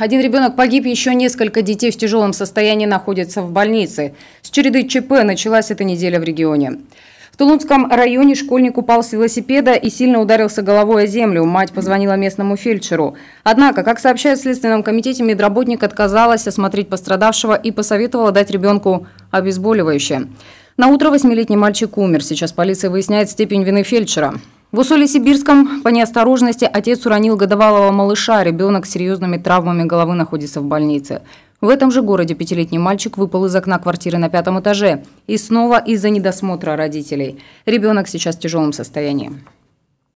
Один ребенок погиб, еще несколько детей в тяжелом состоянии находятся в больнице. С череды ЧП началась эта неделя в регионе. В Тулунском районе школьник упал с велосипеда и сильно ударился головой о землю. Мать позвонила местному фельдшеру. Однако, как сообщает в Следственном комитете, медработник отказалась осмотреть пострадавшего и посоветовала дать ребенку обезболивающее. На утро восьмилетний мальчик умер. Сейчас полиция выясняет степень вины фельдшера. В Усоле-Сибирском по неосторожности отец уронил годовалого малыша, ребенок с серьезными травмами головы находится в больнице. В этом же городе пятилетний мальчик выпал из окна квартиры на пятом этаже. И снова из-за недосмотра родителей. Ребенок сейчас в тяжелом состоянии.